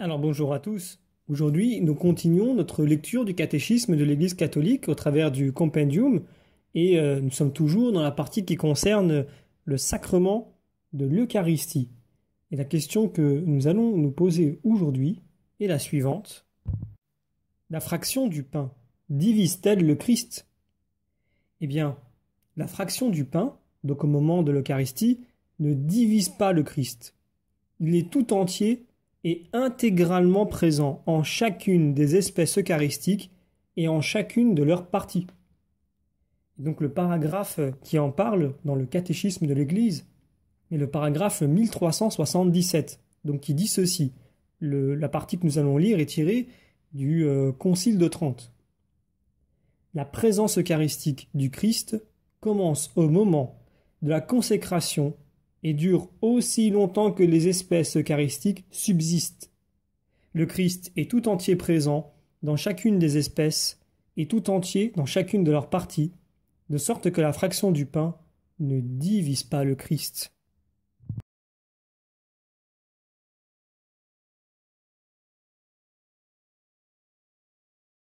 Alors bonjour à tous. Aujourd'hui, nous continuons notre lecture du catéchisme de l'Église catholique au travers du compendium et euh, nous sommes toujours dans la partie qui concerne le sacrement de l'Eucharistie. Et la question que nous allons nous poser aujourd'hui est la suivante. La fraction du pain divise-t-elle le Christ Eh bien, la fraction du pain, donc au moment de l'Eucharistie, ne divise pas le Christ. Il est tout entier est intégralement présent en chacune des espèces eucharistiques et en chacune de leurs parties. Donc le paragraphe qui en parle dans le catéchisme de l'Église est le paragraphe 1377, donc qui dit ceci. la partie que nous allons lire est tirée du euh, Concile de Trente. La présence eucharistique du Christ commence au moment de la consécration et dure aussi longtemps que les espèces eucharistiques subsistent. Le Christ est tout entier présent dans chacune des espèces et tout entier dans chacune de leurs parties, de sorte que la fraction du pain ne divise pas le Christ.